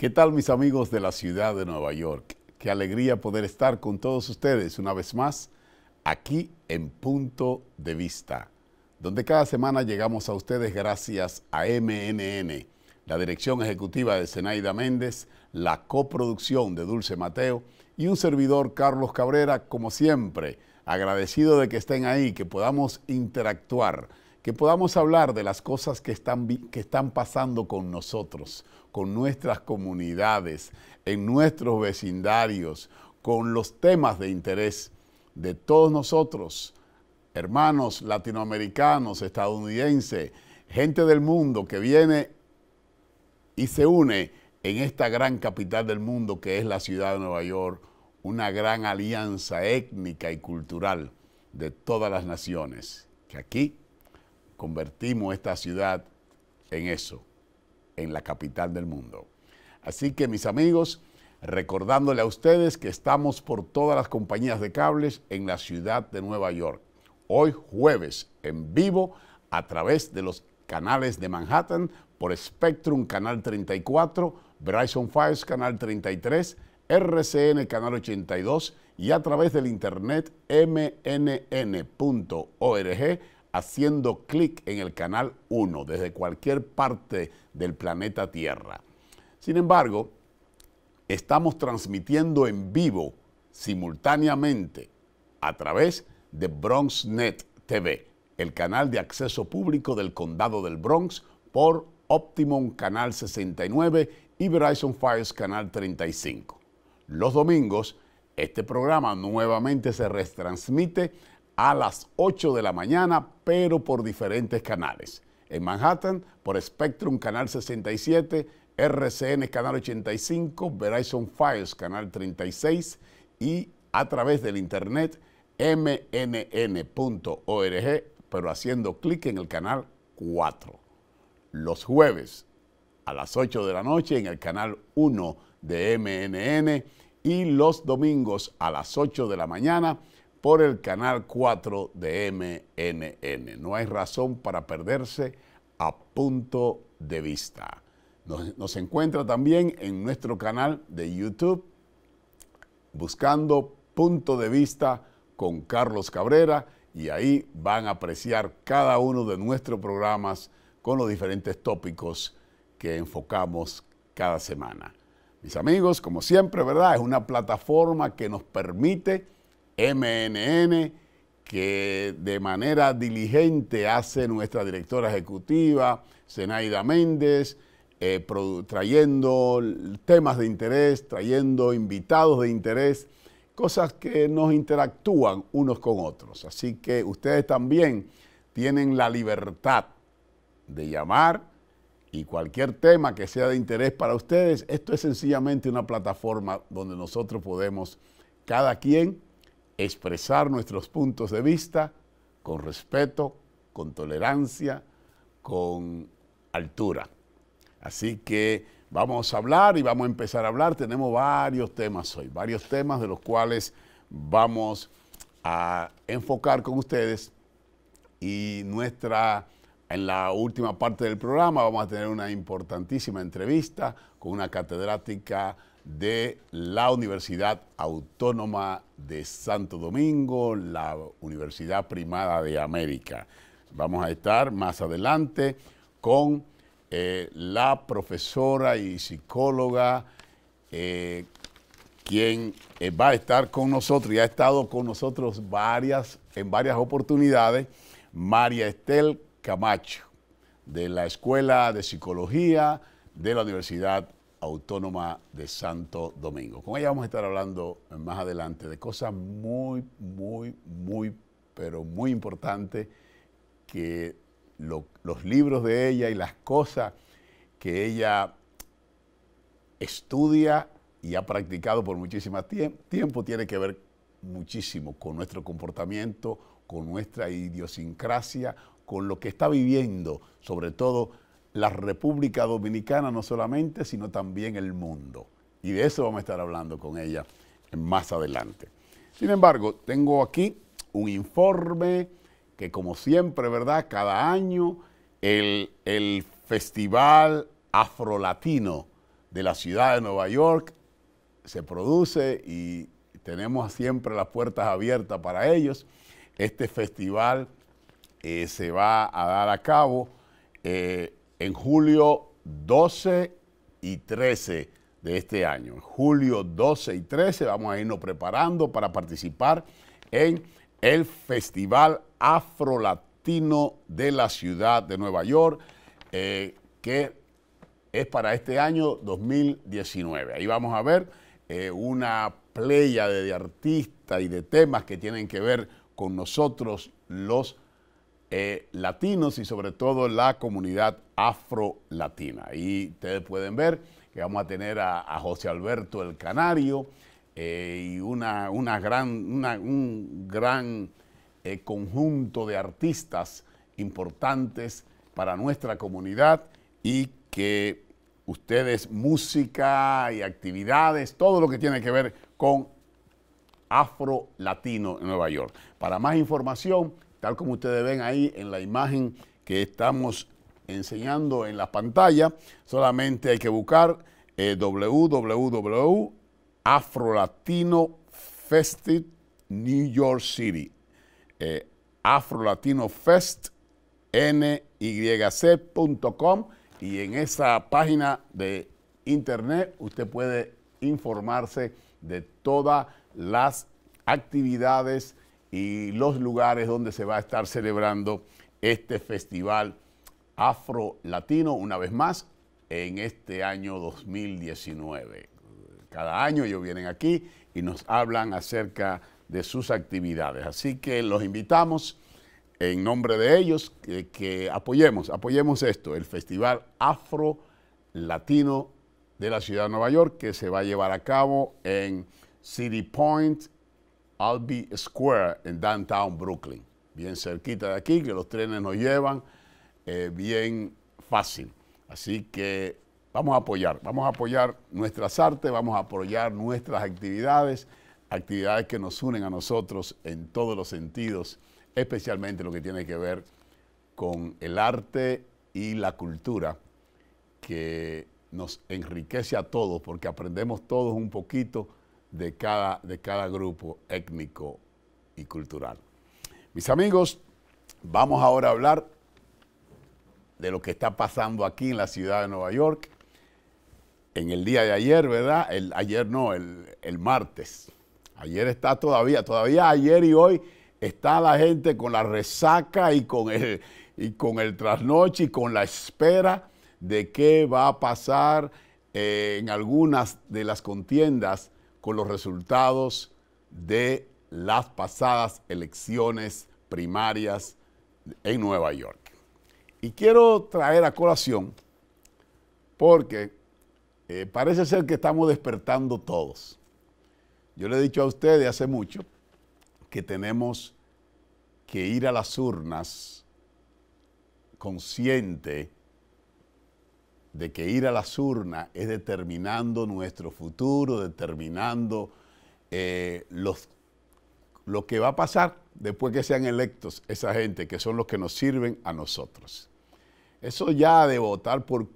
¿Qué tal mis amigos de la ciudad de Nueva York? Qué alegría poder estar con todos ustedes una vez más aquí en Punto de Vista, donde cada semana llegamos a ustedes gracias a MNN, la dirección ejecutiva de Zenaida Méndez, la coproducción de Dulce Mateo y un servidor Carlos Cabrera, como siempre, agradecido de que estén ahí, que podamos interactuar, que podamos hablar de las cosas que están, que están pasando con nosotros con nuestras comunidades, en nuestros vecindarios, con los temas de interés de todos nosotros, hermanos latinoamericanos, estadounidenses, gente del mundo que viene y se une en esta gran capital del mundo que es la ciudad de Nueva York, una gran alianza étnica y cultural de todas las naciones, que aquí convertimos esta ciudad en eso, en la capital del mundo. Así que mis amigos, recordándole a ustedes que estamos por todas las compañías de cables en la ciudad de Nueva York. Hoy jueves en vivo a través de los canales de Manhattan por Spectrum Canal 34, Verizon Files Canal 33, RCN Canal 82 y a través del internet mnn.org haciendo clic en el canal 1 desde cualquier parte del planeta Tierra. Sin embargo, estamos transmitiendo en vivo simultáneamente a través de BronxNet TV, el canal de acceso público del Condado del Bronx por Optimum Canal 69 y Verizon Fires Canal 35. Los domingos, este programa nuevamente se retransmite a las 8 de la mañana, pero por diferentes canales. En Manhattan, por Spectrum, canal 67, RCN, canal 85, Verizon Files, canal 36 y a través del internet mnn.org, pero haciendo clic en el canal 4. Los jueves a las 8 de la noche en el canal 1 de MNN y los domingos a las 8 de la mañana por el canal 4 de MNN. No hay razón para perderse a punto de vista. Nos, encuentra también en nuestro canal de YouTube buscando punto de vista con Carlos Cabrera y ahí van a apreciar cada uno de nuestros programas con los diferentes tópicos que enfocamos cada semana. Mis amigos, como siempre, ¿verdad? Es una plataforma que nos permite MNN, que de manera diligente hace nuestra directora ejecutiva, Zenaida Méndez, eh, trayendo temas de interés, trayendo invitados de interés, cosas que nos interactúan unos con otros. Así que ustedes también tienen la libertad de llamar y cualquier tema que sea de interés para ustedes, esto es sencillamente una plataforma donde nosotros podemos, cada quien, expresar nuestros puntos de vista con respeto, con tolerancia, con altura. Así que vamos a hablar y vamos a empezar a hablar. Tenemos varios temas hoy, varios temas de los cuales vamos a enfocar con ustedes y nuestra en la última parte del programa vamos a tener una importantísima entrevista con una catedrática de la Universidad Autónoma de Santo Domingo, la Universidad Primada de América. Vamos a estar más adelante con eh, la profesora y psicóloga eh, quien eh, va a estar con nosotros y ha estado con nosotros varias, en varias oportunidades, María Estel Camacho, de la Escuela de Psicología de la Universidad Autónoma de Santo Domingo. Con ella vamos a estar hablando más adelante de cosas muy, muy, muy, pero muy importantes que los libros de ella y las cosas que ella estudia y ha practicado por muchísimo tiempo tiene que ver muchísimo con nuestro comportamiento, con nuestra idiosincrasia, con lo que está viviendo, sobre todo la República Dominicana no solamente, sino también el mundo. Y de eso vamos a estar hablando con ella más adelante. Sin embargo, tengo aquí un informe que como siempre, ¿verdad? Cada año el, el Festival Afrolatino de la ciudad de Nueva York se produce y tenemos siempre las puertas abiertas para ellos. Este festival eh, se va a dar a cabo eh, en julio 12 y 13 de este año. En julio 12 y 13 vamos a irnos preparando para participar en el Festival Afrolatino de la ciudad de Nueva York, eh, que es para este año 2019. Ahí vamos a ver eh, una playa de, de artistas y de temas que tienen que ver con nosotros los eh, latinos y sobre todo la comunidad afro-latina. Y ustedes pueden ver que vamos a tener a, José Alberto el Canario eh, y una, una gran, un gran eh, conjunto de artistas importantes para nuestra comunidad y que ustedes música y actividades, todo lo que tiene que ver con Afro Latino en Nueva York. Para más información, tal como ustedes ven ahí en la imagen que estamos enseñando en la pantalla. Solamente hay que buscar eh, www New York City. Eh, y en esa página de internet usted puede informarse de todas las actividades y los lugares donde se va a estar celebrando este festival afro-latino, una vez más, en este año 2019. Cada año ellos vienen aquí y nos hablan acerca de sus actividades. Así que los invitamos en nombre de ellos que, apoyemos, apoyemos esto, el Festival Afro-Latino de la Ciudad de Nueva York, que se va a llevar a cabo en City Point, Albi Square en downtown Brooklyn. Bien cerquita de aquí, que los trenes nos llevan eh, bien fácil. Así que vamos a apoyar, vamos a apoyar nuestras artes, vamos a apoyar nuestras actividades, actividades que nos unen a nosotros en todos los sentidos, especialmente lo que tiene que ver con el arte y la cultura que nos enriquece a todos, porque aprendemos todos un poquito de cada, de cada grupo étnico y cultural. Mis amigos, vamos ahora a hablar de lo que está pasando aquí en la ciudad de Nueva York. En el día de ayer, ¿verdad? El, ayer no, el, martes. Ayer está todavía, todavía ayer y hoy está la gente con la resaca y con el, y con el trasnoche y con la espera de qué va a pasar eh, en algunas de las contiendas con los resultados de las pasadas elecciones primarias en Nueva York. Y quiero traer a colación porque eh, parece ser que estamos despertando todos. Yo le he dicho a ustedes hace mucho que tenemos que ir a las urnas consciente de que ir a las urnas es determinando nuestro futuro, determinando eh, los, lo que va a pasar después que sean electos esa gente, que son los que nos sirven a nosotros. Eso ya de votar por,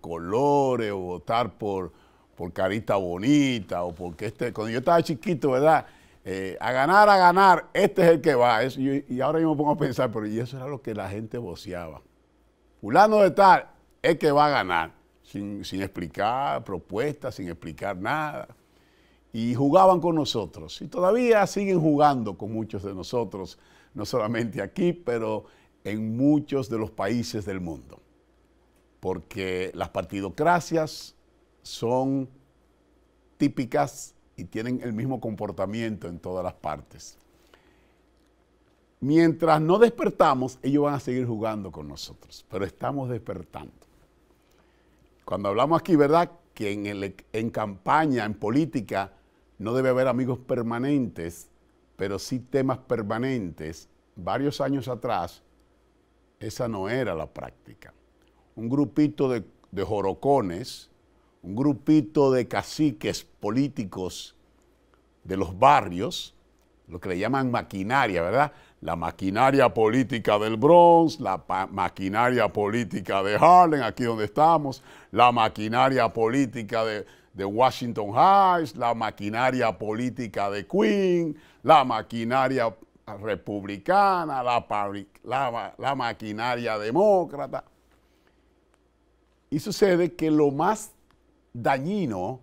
colores o votar por, por carita bonita o porque este, cuando yo estaba chiquito, ¿verdad? Eh, a ganar, a ganar, este es el que va. y ahora yo me pongo a pensar, pero y eso era lo que la gente voceaba. pulando de tal, es que va a ganar, sin, explicar propuestas, sin explicar nada. Y jugaban con nosotros, y todavía siguen jugando con muchos de nosotros, no solamente aquí, pero en muchos de los países del mundo. Porque las partidocracias son típicas y tienen el mismo comportamiento en todas las partes. Mientras no despertamos, ellos van a seguir jugando con nosotros, pero estamos despertando. Cuando hablamos aquí, ¿verdad? Que en, campaña, en política, no debe haber amigos permanentes, pero sí temas permanentes. Varios años atrás, esa no era la práctica. Un grupito de jorocones, un grupito de caciques políticos de los barrios, lo que le llaman maquinaria, ¿verdad? la maquinaria política del Bronx, la maquinaria política de Harlem, aquí donde estamos, la maquinaria política de, Washington Heights, la maquinaria política de Queen, la maquinaria republicana, la, la maquinaria demócrata. Y sucede que lo más dañino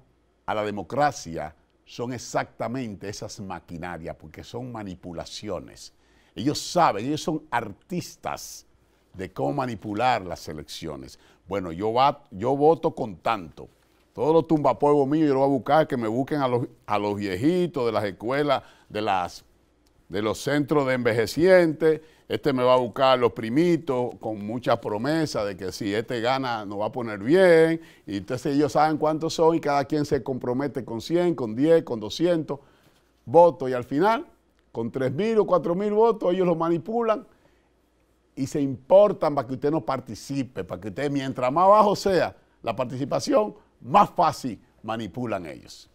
a la democracia son exactamente esas maquinarias, porque son manipulaciones ellos saben, ellos son artistas de cómo manipular las elecciones. Bueno, yo, va, yo voto con tanto. Todos los tumbapuevos míos yo lo voy a buscar, que me busquen a los, viejitos de las escuelas, de, las, de los centros de envejecientes. Este me va a buscar a los primitos con muchas promesas de que si este gana nos va a poner bien. Y entonces ellos saben cuántos son y cada quien se compromete con 100, con 10, con 200 voto Y al final con 3.000 o 4.000 votos, ellos los manipulan y se importan para que usted no participe, para que usted, mientras más bajo sea la participación, más fácil manipulan ellos.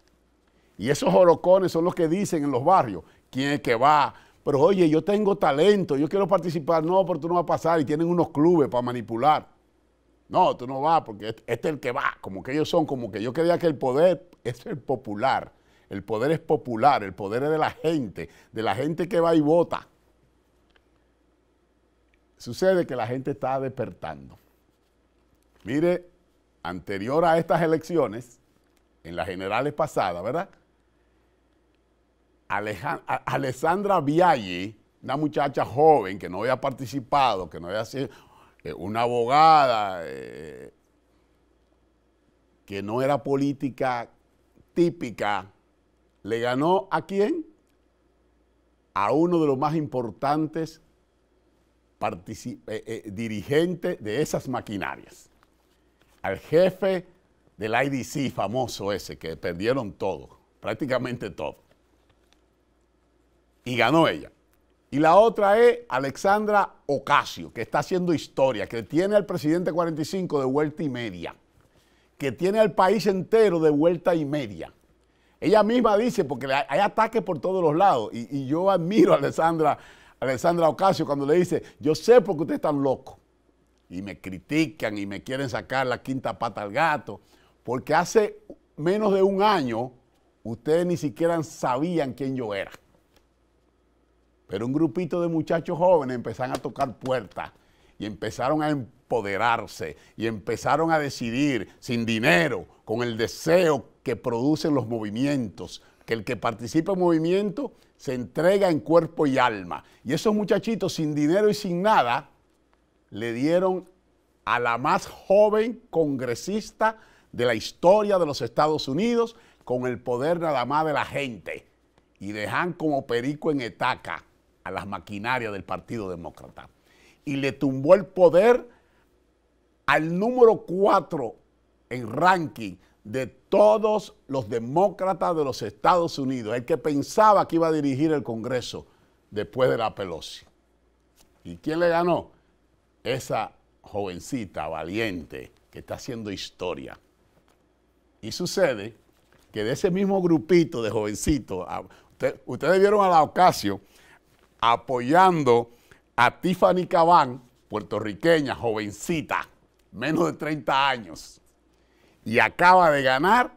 Y esos horocones son los que dicen en los barrios, quién es que va, pero oye, yo tengo talento, yo quiero participar, no, porque tú no vas a pasar y tienen unos clubes para manipular. No, tú no vas porque este es el que va, como que ellos son, como que yo creía que el poder es el popular. El poder es popular, el poder es de la gente, de la gente que va y vota. Sucede que la gente está despertando. Mire, anterior a estas elecciones, en las generales pasadas, ¿verdad? Alessandra Viaggi, una muchacha joven que no había participado, que no había sido eh, una abogada, eh, que no era política típica, ¿Le ganó a quién? A uno de los más importantes eh, eh, dirigentes de esas maquinarias. Al jefe del IDC famoso ese, que perdieron todo, prácticamente todo. Y ganó ella. Y la otra es Alexandra Ocasio, que está haciendo historia, que tiene al presidente 45 de vuelta y media, que tiene al país entero de vuelta y media. Ella misma dice, porque hay ataques por todos los lados. Y, yo admiro a Alessandra, Alessandra Ocasio cuando le dice, yo sé por qué usted están loco. Y me critican y me quieren sacar la quinta pata al gato. Porque hace menos de un año ustedes ni siquiera sabían quién yo era. Pero un grupito de muchachos jóvenes empezaron a tocar puertas y empezaron a empoderarse y empezaron a decidir sin dinero, con el deseo que producen los movimientos, que el que participa en movimiento se entrega en cuerpo y alma. Y esos muchachitos sin dinero y sin nada le dieron a la más joven congresista de la historia de los Estados Unidos con el poder nada más de la gente y dejan como perico en etaca a las maquinarias del Partido Demócrata. Y le tumbó el poder al número cuatro en ranking de todos los demócratas de los Estados Unidos, el que pensaba que iba a dirigir el Congreso después de la Pelosi. ¿Y quién le ganó? Esa jovencita valiente que está haciendo historia. Y sucede que de ese mismo grupito de jovencitos, ustedes vieron a la Ocasio apoyando a Tiffany Cabán, puertorriqueña, jovencita, menos de 30 años y acaba de ganar.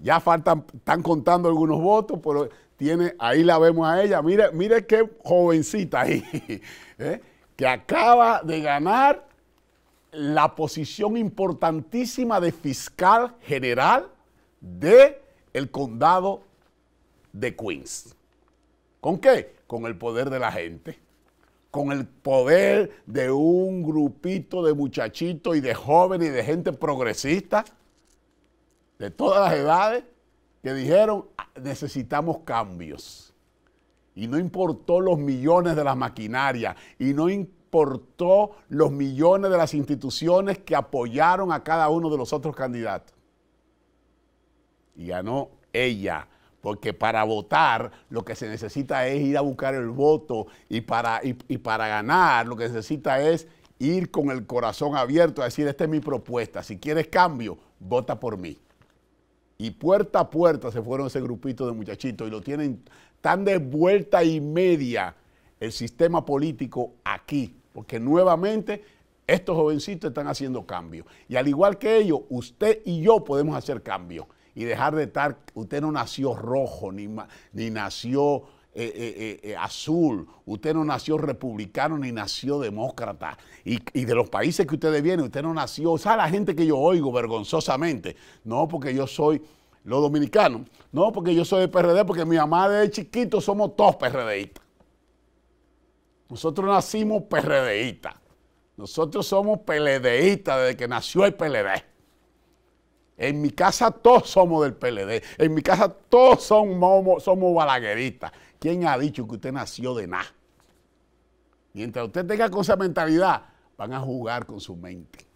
Ya faltan, están contando algunos votos, pero tiene, ahí la vemos a ella. Mire, qué jovencita ahí, ¿eh? que acaba de ganar la posición importantísima de fiscal general del condado de Queens. ¿Con qué? Con el poder de la gente con el poder de un grupito de muchachitos y de jóvenes y de gente progresista de todas las edades que dijeron necesitamos cambios. Y no importó los millones de las maquinarias y no importó los millones de las instituciones que apoyaron a cada uno de los otros candidatos. Y ganó ella, porque para votar lo que se necesita es ir a buscar el voto y para, y, para ganar lo que necesita es ir con el corazón abierto a decir, esta es mi propuesta, si quieres cambio, vota por mí. Y puerta a puerta se fueron ese grupito de muchachitos y lo tienen tan de vuelta y media el sistema político aquí, porque nuevamente estos jovencitos están haciendo cambio. Y al igual que ellos, usted y yo podemos hacer cambio. y dejar de estar, usted no nació rojo, ni, ni nació eh, eh, eh, azul, usted no nació republicano ni nació demócrata. Y, de los países que ustedes vienen, usted no nació, o sea, la gente que yo oigo vergonzosamente, no porque yo soy lo dominicano, no porque yo soy de PRD, porque mi mamá desde chiquito somos todos PRDistas. Nosotros nacimos PRDistas. Nosotros somos PLDistas desde que nació el PLD. En mi casa todos somos del PLD. En mi casa todos somos, somos balagueristas. ¿Quién ha dicho que usted nació de nada? Mientras usted tenga con esa mentalidad, van a jugar con su mente.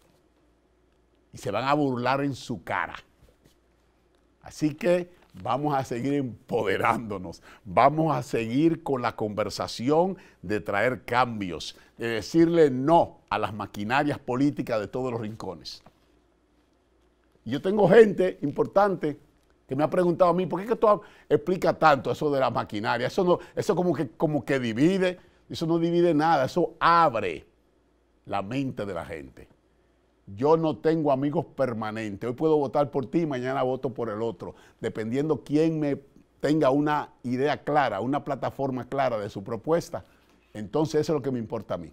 Y se van a burlar en su cara. Así que vamos a seguir empoderándonos, vamos a seguir con la conversación de traer cambios, de decirle no a las maquinarias políticas de todos los rincones. Yo tengo gente importante que me ha preguntado a mí, ¿por qué tú explicas tanto eso de la maquinaria? Eso, eso como, que, como que divide, eso no divide nada, eso abre la mente de la gente. Yo no tengo amigos permanentes. Hoy puedo votar por ti, mañana voto por el otro, dependiendo quién me tenga una idea clara, una plataforma clara de su propuesta. Entonces eso es lo que me importa a mí.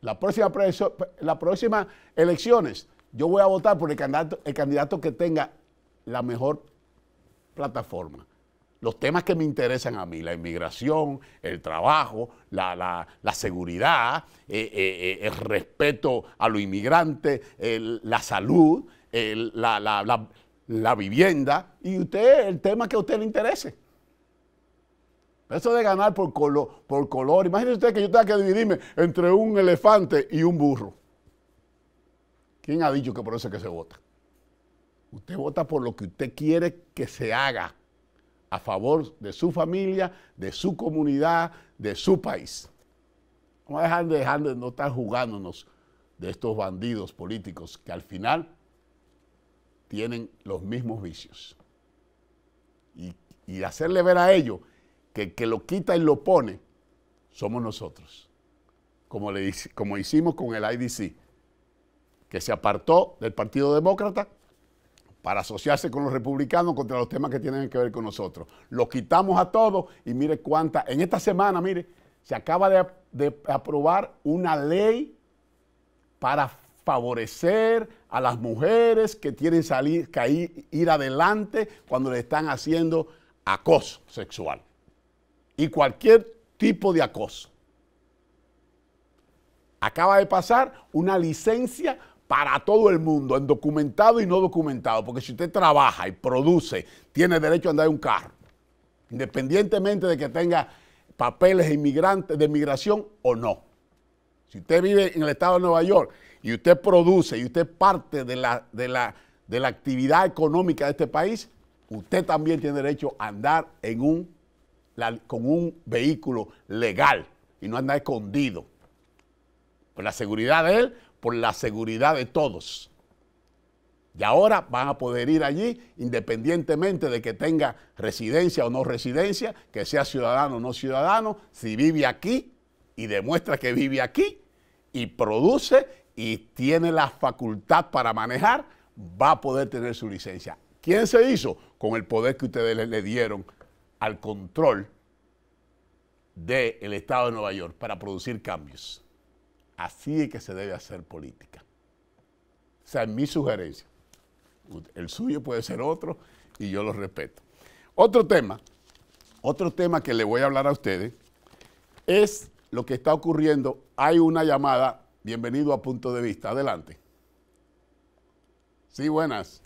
La próxima, las próximas elecciones, yo voy a votar por el candidato, el candidato que tenga la mejor plataforma. Los temas que me interesan a mí, la inmigración, el trabajo, la, seguridad, eh, eh, eh, el respeto a los inmigrantes, la salud, la, vivienda y usted, el tema que a usted le interese. Eso de ganar por, por color, imagínese usted que yo tenga que dividirme entre un elefante y un burro. ¿Quién ha dicho que por eso es que se vota? Usted vota por lo que usted quiere que se haga a favor de su familia, de su comunidad, de su país. Vamos a dejar de, no estar jugándonos de estos bandidos políticos que al final tienen los mismos vicios. Y, hacerle ver a ellos que que lo quita y lo pone somos nosotros, como, le, como hicimos con el IDC, que se apartó del Partido Demócrata para asociarse con los republicanos contra los temas que tienen que ver con nosotros. Lo quitamos a todos y mire cuánta. En esta semana, mire, se acaba de, aprobar una ley para favorecer a las mujeres que tienen salir, ir adelante cuando le están haciendo acoso sexual. Y cualquier tipo de acoso. Acaba de pasar una licencia para todo el mundo, en documentado y no documentado, porque si usted trabaja y produce, tiene derecho a andar en un carro, independientemente de que tenga papeles inmigrantes de inmigración o no. Si usted vive en el estado de Nueva York y usted produce y usted parte de la, de la, actividad económica de este país, usted también tiene derecho a andar en un, con un vehículo legal y no andar escondido. Por pues la seguridad de él, por la seguridad de todos. Y ahora van a poder ir allí independientemente de que tenga residencia o no residencia, que sea ciudadano o no ciudadano, si vive aquí y demuestra que vive aquí y produce y tiene la facultad para manejar, va a poder tener su licencia. ¿Quién se hizo? Con el poder que ustedes le, dieron al control del el Estado de Nueva York para producir cambios. Así es que se debe hacer política. O sea, es mi sugerencia. El suyo puede ser otro y yo lo respeto. Otro tema, otro tema que le voy a hablar a ustedes es lo que está ocurriendo. Hay una llamada, bienvenido a Punto de Vista, adelante. Sí, buenas.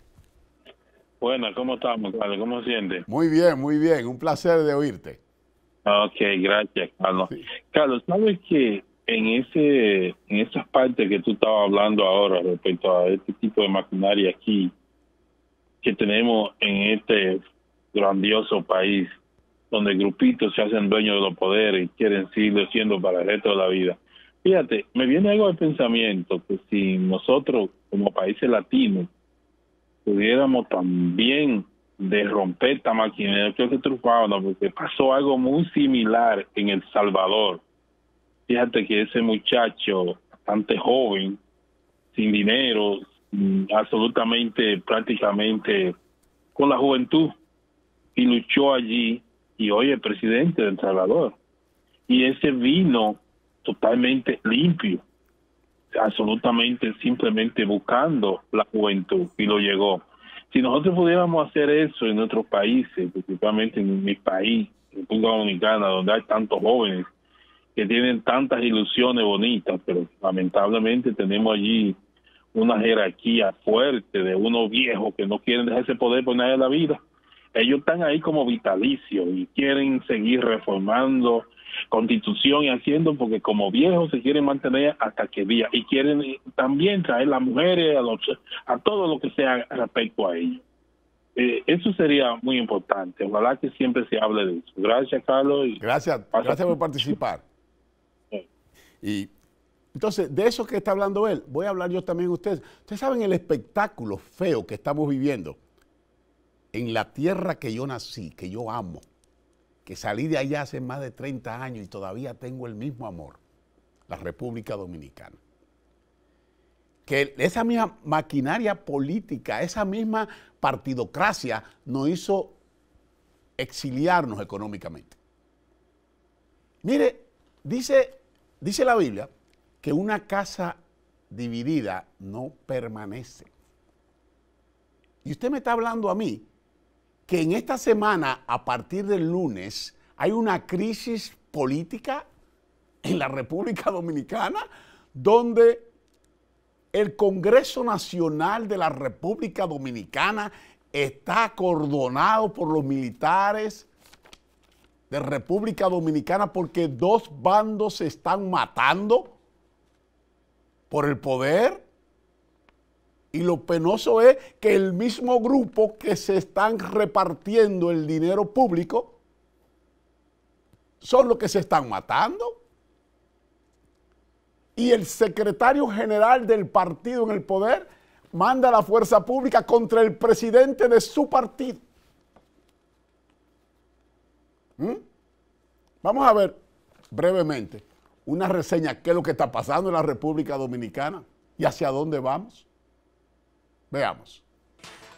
Buenas, ¿cómo estamos, Carlos? ¿Cómo sientes? Muy bien, muy bien, un placer de oírte. Ok, gracias, Carlos. Carlos, ¿sabes qué? en ese en esas partes que tú estabas hablando ahora respecto a este tipo de maquinaria aquí que tenemos en este grandioso país donde grupitos se hacen dueños de los poderes y quieren seguirlo siendo para el resto de la vida. Fíjate, me viene algo de pensamiento que si nosotros como países latinos pudiéramos también de romper esta maquinaria, creo que trufábamos porque pasó algo muy similar en El Salvador Fíjate que ese muchacho, bastante joven, sin dinero, mm, absolutamente, prácticamente con la juventud, y luchó allí, y hoy es presidente del Salvador. Y ese vino totalmente limpio, absolutamente, simplemente buscando la juventud, y lo llegó. Si nosotros pudiéramos hacer eso en otros países, principalmente en mi país, República Dominicana, donde hay tantos jóvenes que tienen tantas ilusiones bonitas, pero lamentablemente tenemos allí una jerarquía fuerte de unos viejos que no quieren dejar ese poder por nada de la vida. Ellos están ahí como vitalicios y quieren seguir reformando constitución y haciendo porque como viejos se quieren mantener hasta que día y quieren también traer a las mujeres a, todo lo que sea respecto a ellos. Eh, eso sería muy importante. Ojalá que siempre se hable de eso. Gracias, Carlos. gracias, gracias por participar. Y entonces, de eso que está hablando él, voy a hablar yo también a ustedes. Ustedes saben el espectáculo feo que estamos viviendo en la tierra que yo nací, que yo amo, que salí de allá hace más de 30 años y todavía tengo el mismo amor, la República Dominicana. Que esa misma maquinaria política, esa misma partidocracia nos hizo exiliarnos económicamente. Mire, dice Dice la Biblia que una casa dividida no permanece. Y usted me está hablando a mí que en esta semana, a partir del lunes, hay una crisis política en la República Dominicana donde el Congreso Nacional de la República Dominicana está acordonado por los militares, de República Dominicana porque dos bandos se están matando por el poder. Y lo penoso es que el mismo grupo que se están repartiendo el dinero público son los que se están matando. Y el secretario general del partido en el poder manda a la fuerza pública contra el presidente de su partido. ¿Mm? Vamos a ver brevemente una reseña qué es lo que está pasando en la República Dominicana y hacia dónde vamos. Veamos.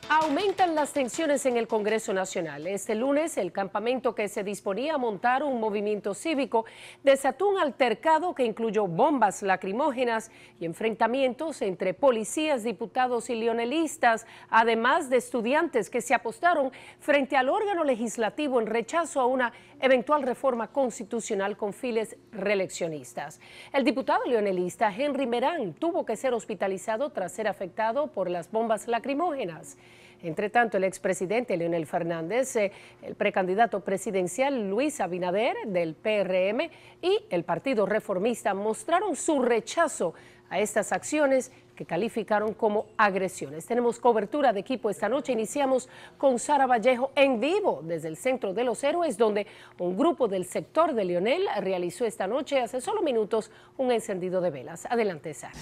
Aumentan las tensiones en el Congreso Nacional. Este lunes, el campamento que se disponía a montar un movimiento cívico desató un altercado que incluyó bombas lacrimógenas y enfrentamientos entre policías, diputados y leonelistas, además de estudiantes que se apostaron frente al órgano legislativo en rechazo a una eventual reforma constitucional con files reeleccionistas. El diputado leonelista Henry Merán tuvo que ser hospitalizado tras ser afectado por las bombas lacrimógenas. Entre tanto, el expresidente Leonel Fernández, eh, el precandidato presidencial Luis Abinader del PRM y el Partido Reformista mostraron su rechazo a estas acciones que calificaron como agresiones. Tenemos cobertura de equipo esta noche. Iniciamos con Sara Vallejo en vivo desde el Centro de los Héroes, donde un grupo del sector de Lionel realizó esta noche, hace solo minutos, un encendido de velas. Adelante, Sara.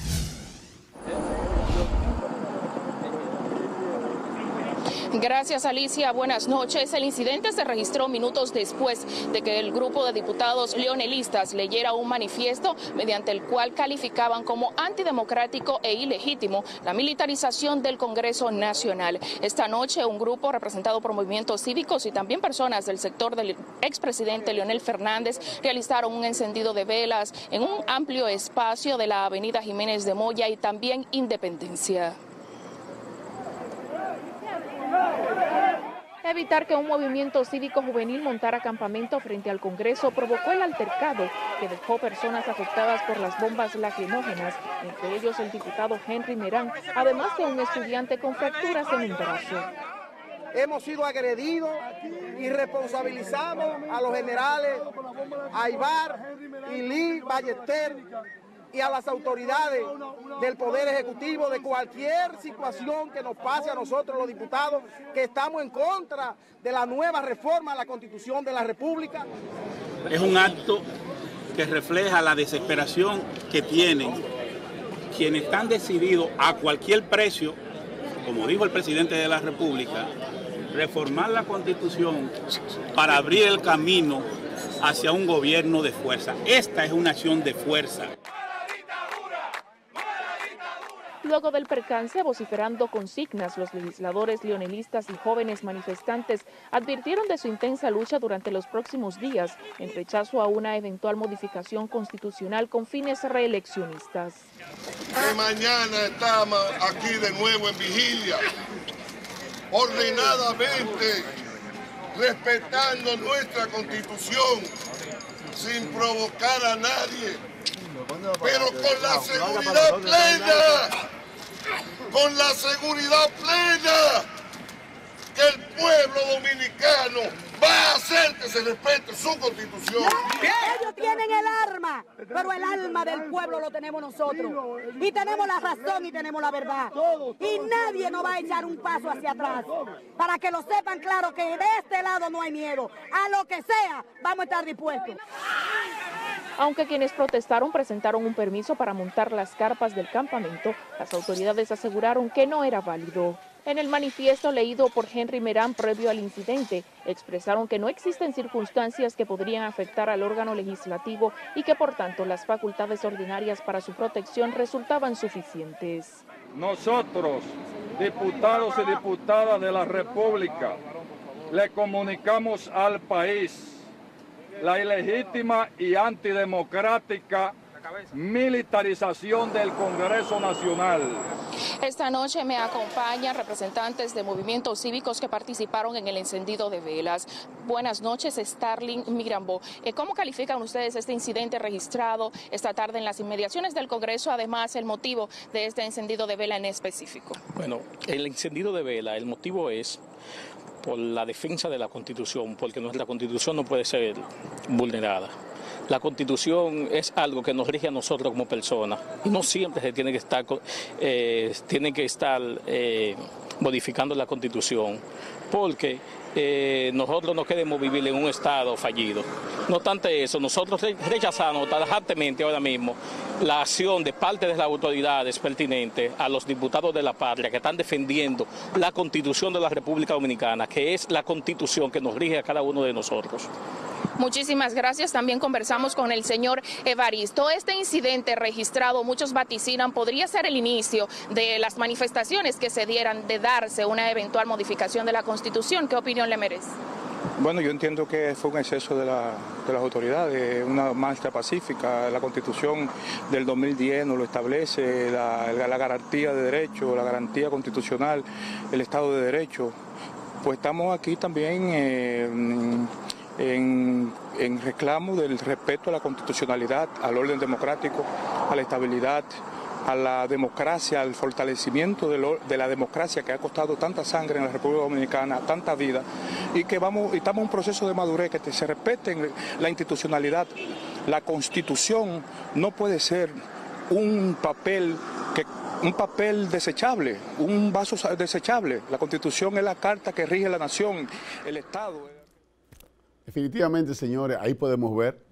Gracias, Alicia. Buenas noches. El incidente se registró minutos después de que el grupo de diputados leonelistas leyera un manifiesto mediante el cual calificaban como antidemocrático e ilegítimo la militarización del Congreso Nacional. Esta noche, un grupo representado por movimientos cívicos y también personas del sector del expresidente Leonel Fernández realizaron un encendido de velas en un amplio espacio de la avenida Jiménez de Moya y también Independencia. Evitar que un movimiento cívico juvenil montara campamento frente al Congreso provocó el altercado que dejó personas afectadas por las bombas lacrimógenas, entre ellos el diputado Henry Merán, además de un estudiante con fracturas en un brazo. Hemos sido agredidos y responsabilizamos a los generales y Lee Ballester, y a las autoridades del Poder Ejecutivo de cualquier situación que nos pase a nosotros los diputados que estamos en contra de la nueva reforma a la Constitución de la República. Es un acto que refleja la desesperación que tienen quienes están decididos a cualquier precio, como dijo el presidente de la República, reformar la constitución para abrir el camino hacia un gobierno de fuerza. Esta es una acción de fuerza. Luego del percance, vociferando consignas, los legisladores leonelistas y jóvenes manifestantes advirtieron de su intensa lucha durante los próximos días en rechazo a una eventual modificación constitucional con fines reeleccionistas. De mañana estamos aquí de nuevo en vigilia, ordenadamente, respetando nuestra constitución, sin provocar a nadie, pero con la seguridad plena con la seguridad plena que el pueblo dominicano va a hacer que se respete su constitución. Ellos tienen el arma, pero el alma del pueblo lo tenemos nosotros. Y tenemos la razón y tenemos la verdad. Y nadie nos va a echar un paso hacia atrás. Para que lo sepan claro que de este lado no hay miedo. A lo que sea, vamos a estar dispuestos. Aunque quienes protestaron presentaron un permiso para montar las carpas del campamento, las autoridades aseguraron que no era válido. En el manifiesto leído por Henry Merán previo al incidente, expresaron que no existen circunstancias que podrían afectar al órgano legislativo y que por tanto las facultades ordinarias para su protección resultaban suficientes. Nosotros, diputados y diputadas de la República, le comunicamos al país la ilegítima y antidemocrática militarización del Congreso Nacional. Esta noche me acompañan representantes de movimientos cívicos que participaron en el encendido de velas. Buenas noches, Starling Mirambo. Eh, ¿Cómo califican ustedes este incidente registrado esta tarde en las inmediaciones del Congreso? Además, el motivo de este encendido de vela en específico. Bueno, el encendido de vela, el motivo es por la defensa de la Constitución, porque nuestra Constitución no puede ser vulnerada. La Constitución es algo que nos rige a nosotros como personas no siempre se tiene que estar, eh, que estar eh, modificando la Constitución, porque eh, nosotros no queremos vivir en un Estado fallido. No obstante eso, nosotros rechazamos tajantemente ahora mismo la acción de parte de las autoridades pertinentes a los diputados de la patria que están defendiendo la constitución de la República Dominicana, que es la constitución que nos rige a cada uno de nosotros. Muchísimas gracias. También conversamos con el señor Evaristo. Este incidente registrado, muchos vaticinan, podría ser el inicio de las manifestaciones que se dieran de darse una eventual modificación de la Constitución. ¿Qué opinión le merece? Bueno, yo entiendo que fue un exceso de, las autoridades, una mancha pacífica. La constitución del 2010 no lo establece, la, la garantía de derechos, la garantía constitucional, el Estado de Derecho. Pues estamos aquí también eh, en, en reclamo del respeto a la constitucionalidad, al orden democrático, a la estabilidad a la democracia, al fortalecimiento de, la democracia que ha costado tanta sangre en la República Dominicana, tanta vida, y que vamos, estamos en un proceso de madurez, que se respete la institucionalidad. La constitución no puede ser un papel que un papel desechable, un vaso desechable. La constitución es la carta que rige la nación, el Estado. Definitivamente, señores, ahí podemos ver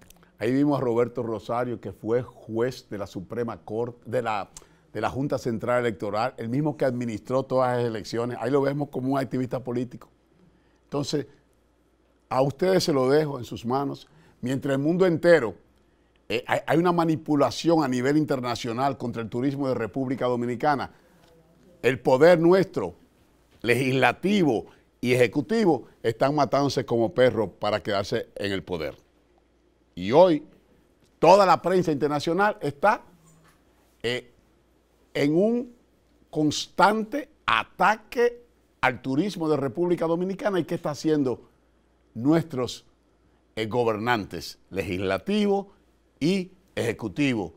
Ahí vimos a Roberto Rosario, que fue juez de la Suprema Corte, de la, de la Junta Central Electoral, el mismo que administró todas las elecciones. Ahí lo vemos como un activista político. Entonces, a ustedes se lo dejo en sus manos. Mientras el mundo entero eh, hay, hay una manipulación a nivel internacional contra el turismo de República Dominicana, el poder nuestro, legislativo y ejecutivo, están matándose como perros para quedarse en el poder. Y hoy toda la prensa internacional está eh, en un constante ataque al turismo de República Dominicana y qué está haciendo nuestros eh, gobernantes legislativos y ejecutivos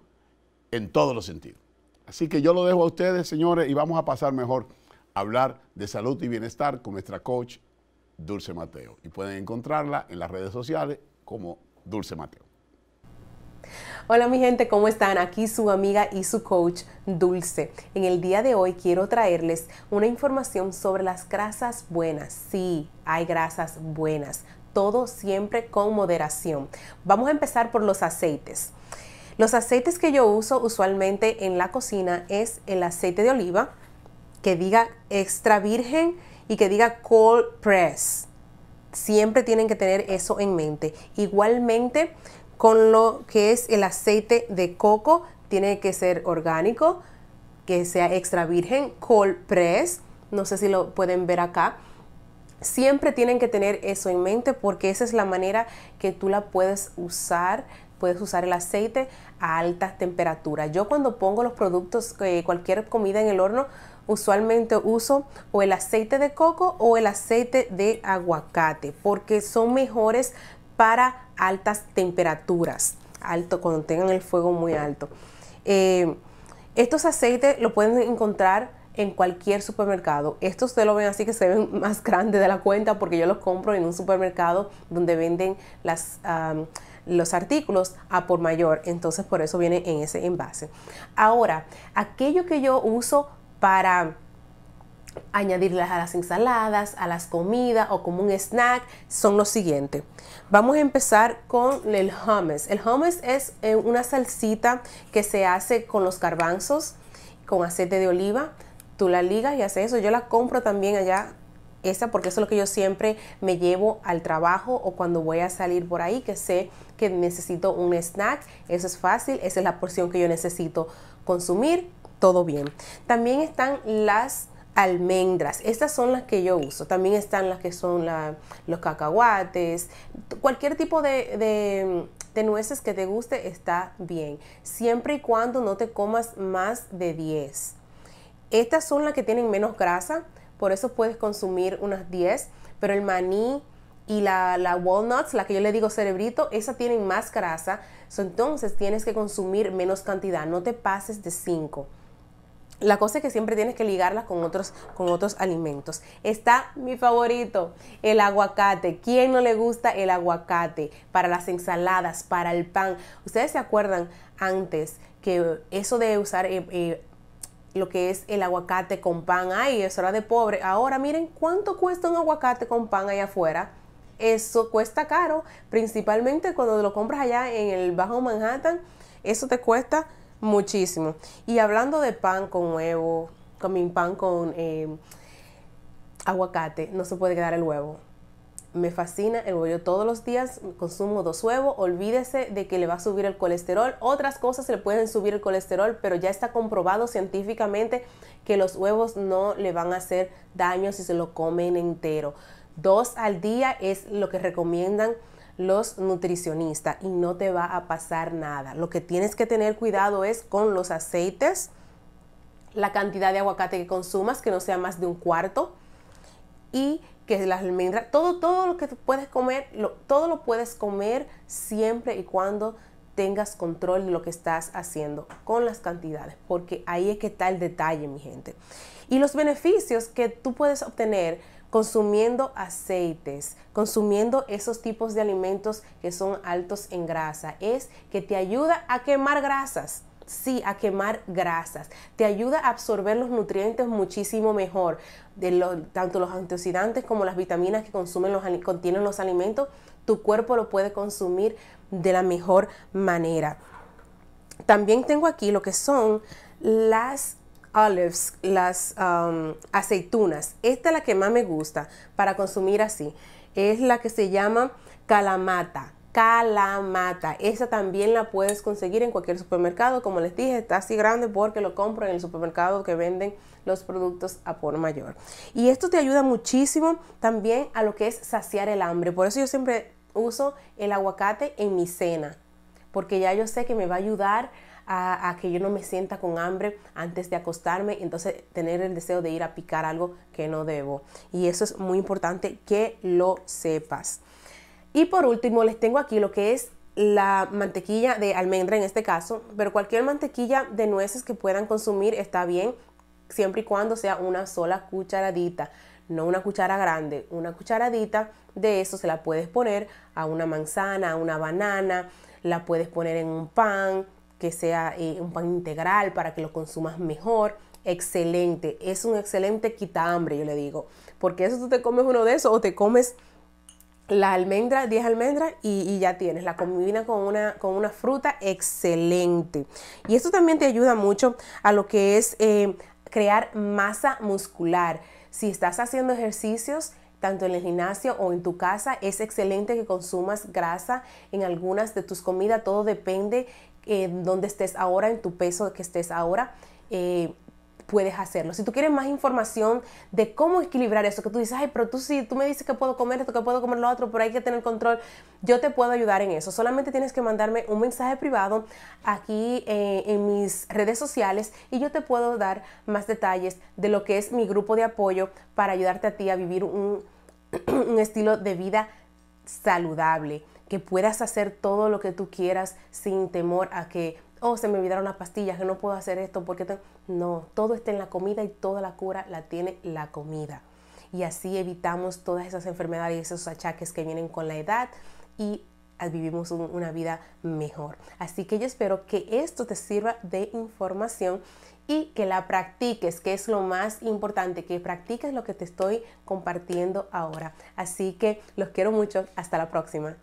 en todos los sentidos. Así que yo lo dejo a ustedes, señores, y vamos a pasar mejor a hablar de salud y bienestar con nuestra coach Dulce Mateo. Y pueden encontrarla en las redes sociales como Dulce Mateo. Hola mi gente, ¿cómo están? Aquí su amiga y su coach Dulce. En el día de hoy quiero traerles una información sobre las grasas buenas. Sí, hay grasas buenas. Todo siempre con moderación. Vamos a empezar por los aceites. Los aceites que yo uso usualmente en la cocina es el aceite de oliva, que diga extra virgen y que diga cold press. Siempre tienen que tener eso en mente. Igualmente con lo que es el aceite de coco, tiene que ser orgánico, que sea extra virgen, cold press, no sé si lo pueden ver acá. Siempre tienen que tener eso en mente porque esa es la manera que tú la puedes usar puedes usar el aceite a altas temperaturas. Yo cuando pongo los productos, eh, cualquier comida en el horno, usualmente uso o el aceite de coco o el aceite de aguacate porque son mejores para altas temperaturas, alto, cuando tengan el fuego muy alto. Eh, estos aceites lo pueden encontrar en cualquier supermercado. Estos se lo ven así que se ven más grandes de la cuenta porque yo los compro en un supermercado donde venden las, los artículos a por mayor. Entonces por eso viene en ese envase. Ahora, aquello que yo uso para añadirlas a las ensaladas, a las comidas o como un snack son los siguientes. Vamos a empezar con el hummus. El hummus es eh, una salsita que se hace con los garbanzos, con aceite de oliva. Tú la ligas y haces eso. Yo la compro también allá esa porque eso es lo que yo siempre me llevo al trabajo o cuando voy a salir por ahí que sé que necesito un snack. Eso es fácil, esa es la porción que yo necesito consumir todo bien. También están las almendras. Estas son las que yo uso. También están las que son los cacahuates. Cualquier tipo de, nueces que te guste está bien. Siempre y cuando no te comas más de 10. Estas son las que tienen menos grasa. Por eso puedes consumir unas 10. Pero el maní y la, walnuts, la que yo le digo cerebrito, esa tienen más grasa. entonces tienes que consumir menos cantidad. No te pases de 5. La cosa es que siempre tienes que ligarlas con otros, con otros alimentos. Está mi favorito, el aguacate. ¿Quién no le gusta el aguacate? Para las ensaladas, para el pan. ¿Ustedes se acuerdan antes que eso de usar eh, eh, lo que es el aguacate con pan? Ay, eso era de pobre. Ahora miren cuánto cuesta un aguacate con pan allá afuera. Eso cuesta caro, principalmente cuando lo compras allá en el Bajo Manhattan. Eso te cuesta Muchísimo. Y hablando de pan con huevo, con pan con eh, aguacate, no se puede quedar el huevo. Me fascina el huevo. Yo todos los días consumo dos huevos. Olvídese de que le va a subir el colesterol. Otras cosas le pueden subir el colesterol, pero ya está comprobado científicamente que los huevos no le van a hacer daño si se lo comen entero. Dos al día es lo que recomiendan los nutricionistas y no te va a pasar nada. Lo que tienes que tener cuidado es con los aceites, la cantidad de aguacate que consumas, que no sea más de un cuarto, y que las almendras, todo, todo lo que puedes comer, todo lo puedes comer siempre y cuando tengas control de lo que estás haciendo con las cantidades, porque ahí es que está el detalle, mi gente. Y los beneficios que tú puedes obtener consumiendo aceites, consumiendo esos tipos de alimentos que son altos en grasa, es que te ayuda a quemar grasas. Sí, a quemar grasas. Te ayuda a absorber los nutrientes muchísimo mejor. tanto los antioxidantes como las vitaminas que consumen los, contienen los alimentos, tu cuerpo lo puede consumir de la mejor manera. También tengo aquí lo que son las olives, las um, aceitunas. Esta es la que más me gusta para consumir así. Es la que se llama calamata. Calamata. Esa también la puedes conseguir en cualquier supermercado. Como les dije, está así grande porque lo compro en el supermercado que venden los productos a por mayor. Y esto te ayuda muchísimo también a lo que es saciar el hambre. Por eso yo siempre uso el aguacate en mi cena. Porque ya yo sé que me va a ayudar a, que yo no me sienta con hambre antes de acostarme, entonces tener el deseo de ir a picar algo que no debo. Y eso es muy importante que lo sepas. Y por último, les tengo aquí lo que es la mantequilla de almendra en este caso, pero cualquier mantequilla de nueces que puedan consumir está bien, siempre y cuando sea una sola cucharadita, no una cuchara grande, una cucharadita de eso se la puedes poner a una manzana, a una banana, la puedes poner en un pan, que sea eh, un pan integral para que lo consumas mejor. Excelente, es un excelente quita hambre, yo le digo. Porque eso tú te comes uno de esos o te comes la almendra, 10 almendras y, ya tienes. La combina con una, con una fruta excelente. Y esto también te ayuda mucho a lo que es eh, crear masa muscular. Si estás haciendo ejercicios, tanto en el gimnasio o en tu casa, es excelente que consumas grasa en algunas de tus comidas. Todo depende en donde estés ahora, en tu peso que estés ahora. Eh, puedes hacerlo. Si tú quieres más información de cómo equilibrar eso, que tú dices, ay, pero tú sí, tú me dices que puedo comer esto, que puedo comer lo otro, pero hay que tener control, yo te puedo ayudar en eso. Solamente tienes que mandarme un mensaje privado aquí eh, en mis redes sociales y yo te puedo dar más detalles de lo que es mi grupo de apoyo para ayudarte a ti a vivir un estilo de vida saludable que puedas hacer todo lo que tú quieras sin temor a que, oh, se me olvidaron las pastillas, que no puedo hacer esto, porque no, todo está en la comida y toda la cura la tiene la comida. Y así evitamos todas esas enfermedades y esos achaques que vienen con la edad y vivimos una vida mejor. Así que yo espero que esto te sirva de información y que la practiques, que es lo más importante, que practiques lo que te estoy compartiendo ahora. Así que los quiero mucho, hasta la próxima.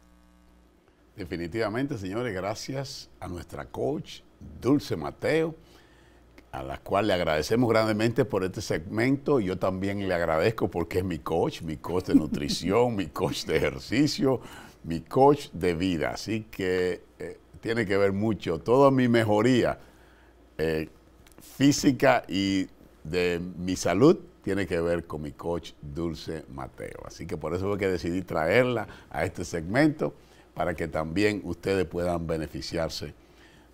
Definitivamente, señores, gracias a nuestra coach Dulce Mateo, a la cual le agradecemos grandemente por este segmento. Yo también le agradezco porque es mi coach, mi coach de nutrición, mi coach de ejercicio, mi coach de vida. Así que eh, tiene que ver mucho. Toda mi mejoría eh, física y de mi salud tiene que ver con mi coach Dulce Mateo. Así que por eso fue que decidí traerla a este segmento para que también ustedes puedan beneficiarse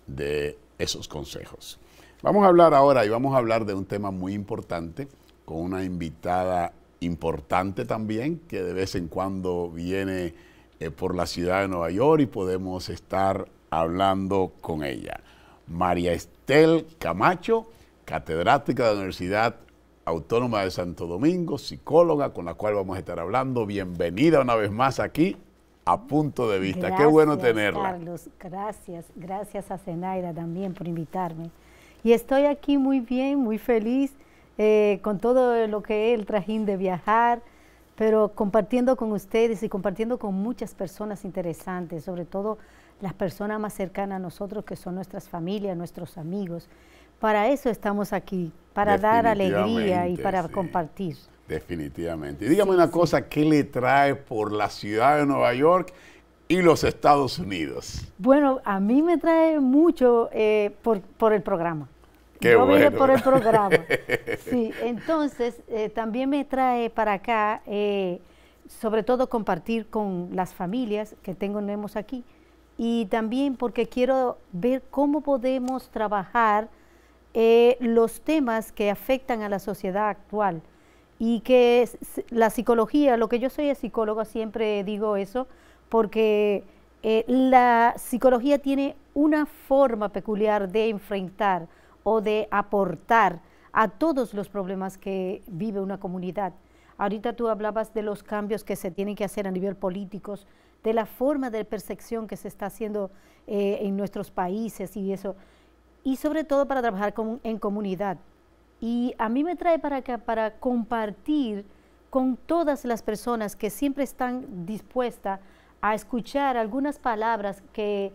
de esos consejos. Vamos a hablar ahora y vamos a hablar de un tema muy importante con una invitada importante también que de vez en cuando viene eh, por la ciudad de Nueva York y podemos estar hablando con ella. María Estel Camacho, catedrática de la Universidad Autónoma de Santo Domingo, psicóloga con la cual vamos a estar hablando. Bienvenida una vez más aquí a punto de vista. Qué bueno tenerla. Carlos, gracias. Gracias a Zenaida también por invitarme. Y estoy aquí muy bien, muy feliz eh, con todo lo que es el trajín de viajar, pero compartiendo con ustedes y compartiendo con muchas personas interesantes, sobre todo las personas más cercanas a nosotros, que son nuestras familias, nuestros amigos. Para eso estamos aquí, para dar alegría y para compartir. Definitivamente. dígame una cosa, ¿qué le trae por la ciudad de Nueva York y los Estados Unidos? Bueno, a mí me trae mucho eh, por, el programa. Qué por el programa. Sí, entonces eh, también me trae para acá, eh, sobre todo compartir con las familias que tenemos aquí y también porque quiero ver cómo podemos trabajar los temas que afectan a la sociedad actual y que la psicología, lo que yo soy es psicóloga, siempre digo eso, porque eh, la psicología tiene una forma peculiar de enfrentar o de aportar a todos los problemas que vive una comunidad. Ahorita tú hablabas de los cambios que se tienen que hacer a nivel político, de la forma de percepción que se está haciendo eh, en nuestros países y eso, y sobre todo para trabajar en comunidad. Y a mí me trae para para compartir con todas las personas que siempre están dispuestas a escuchar algunas palabras que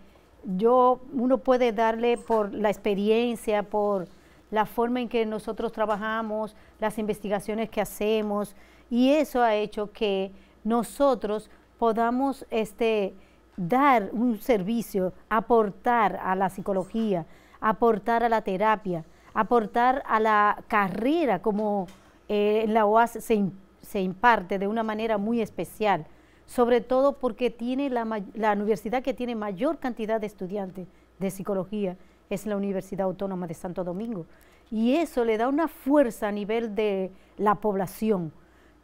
yo uno puede darle por la experiencia, por la forma en que nosotros trabajamos, las investigaciones que hacemos y eso ha hecho que nosotros podamos este, dar un servicio, aportar a la psicología, aportar a la terapia aportar a la carrera como eh, en la UAS se, imparte de una manera muy especial, sobre todo porque tiene la, la universidad que tiene mayor cantidad de estudiantes de psicología es la Universidad Autónoma de Santo Domingo. Y eso le da una fuerza a nivel de la población.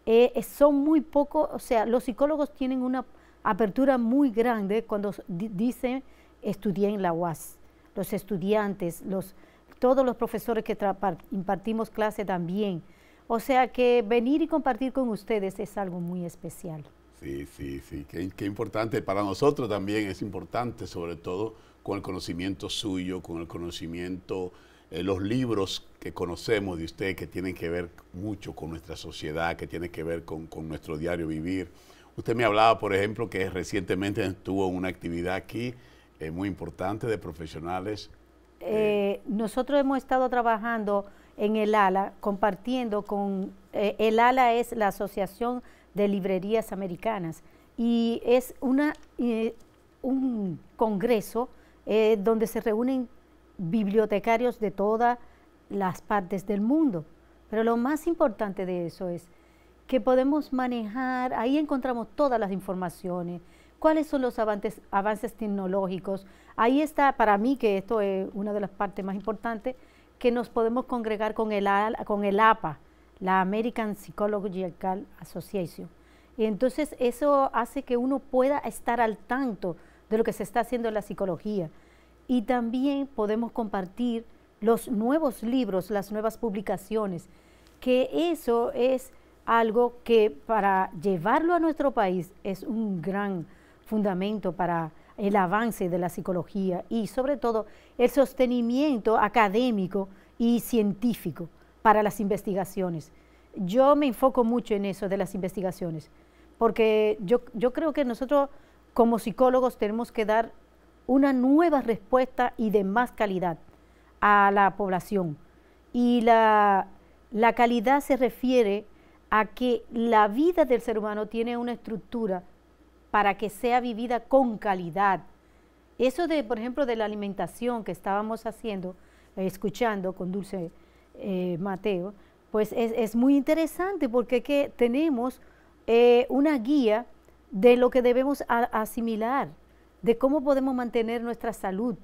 Eh, eh, son muy pocos, o sea, los psicólogos tienen una apertura muy grande cuando dicen dicen en la UAS. Los estudiantes, los, todos los profesores que impartimos clase también. O sea que venir y compartir con ustedes es algo muy especial. Sí, sí, sí, qué, importante. Para nosotros también es importante, sobre todo con el conocimiento suyo, con el conocimiento, eh, los libros que conocemos de usted, que tienen que ver mucho con nuestra sociedad, que tienen que ver con, nuestro diario vivir. Usted me hablaba, por ejemplo, que recientemente estuvo una actividad aquí eh, muy importante de profesionales eh, nosotros hemos estado trabajando en el ALA, compartiendo con... Eh, el ALA es la Asociación de Librerías Americanas y es eh, un congreso donde se reúnen bibliotecarios de todas las partes del mundo. Pero lo más importante de eso es que podemos manejar, ahí encontramos todas las informaciones, cuáles son los avances, tecnológicos. Ahí está, para mí, que esto es una de las partes más importantes, que nos podemos congregar con el, con el APA, la American Psychological Association. Y entonces eso hace que uno pueda estar al tanto de lo que se está haciendo en la psicología. Y también podemos compartir los nuevos libros, las nuevas publicaciones, que eso es algo que para llevarlo a nuestro país es un gran fundamento para el avance de la psicología y sobre todo el sostenimiento académico y científico para las investigaciones. Yo me enfoco mucho en eso de las investigaciones, porque yo, creo que nosotros como psicólogos tenemos que dar una nueva respuesta y de más calidad a la población. Y la calidad se refiere a que la vida del ser humano tiene una estructura para que sea vivida con calidad. Eso de, por ejemplo, de la alimentación que estábamos haciendo, eh, escuchando con Dulce eh, Mateo, pues es, muy interesante porque que tenemos eh, una guía de lo que debemos asimilar, de cómo podemos mantener nuestra salud.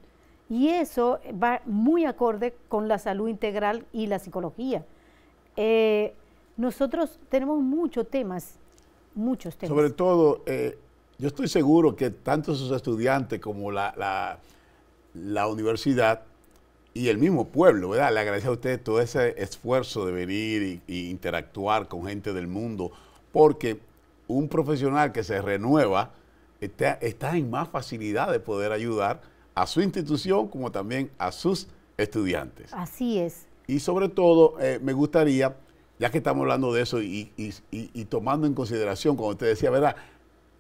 Y eso va muy acorde con la salud integral y la psicología. nosotros tenemos muchos temas, muchos temas. Sobre todo yo estoy seguro que tanto sus estudiantes como la, la, universidad y el mismo pueblo, ¿verdad? Le agradezco a usted todo ese esfuerzo de venir e interactuar con gente del mundo, porque un profesional que se renueva está, está, en más facilidad de poder ayudar a su institución como también a sus estudiantes. Así es. Y sobre todo, eh, me gustaría, ya que estamos hablando de eso y, y tomando en consideración, como usted decía, ¿verdad?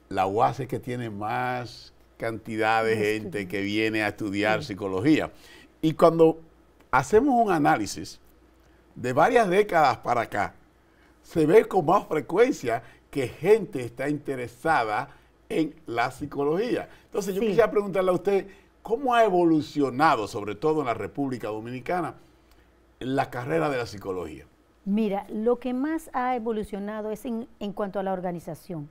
la UAS es que tiene más cantidad de gente que viene a estudiar psicología. Y cuando hacemos un análisis de varias décadas para acá, se ve con más frecuencia que gente está interesada en la psicología. Entonces yo quisiera preguntarle a usted, ¿cómo ha evolucionado, sobre todo en la República Dominicana, la carrera de la psicología? Mira, lo que más ha evolucionado es en cuanto a la organización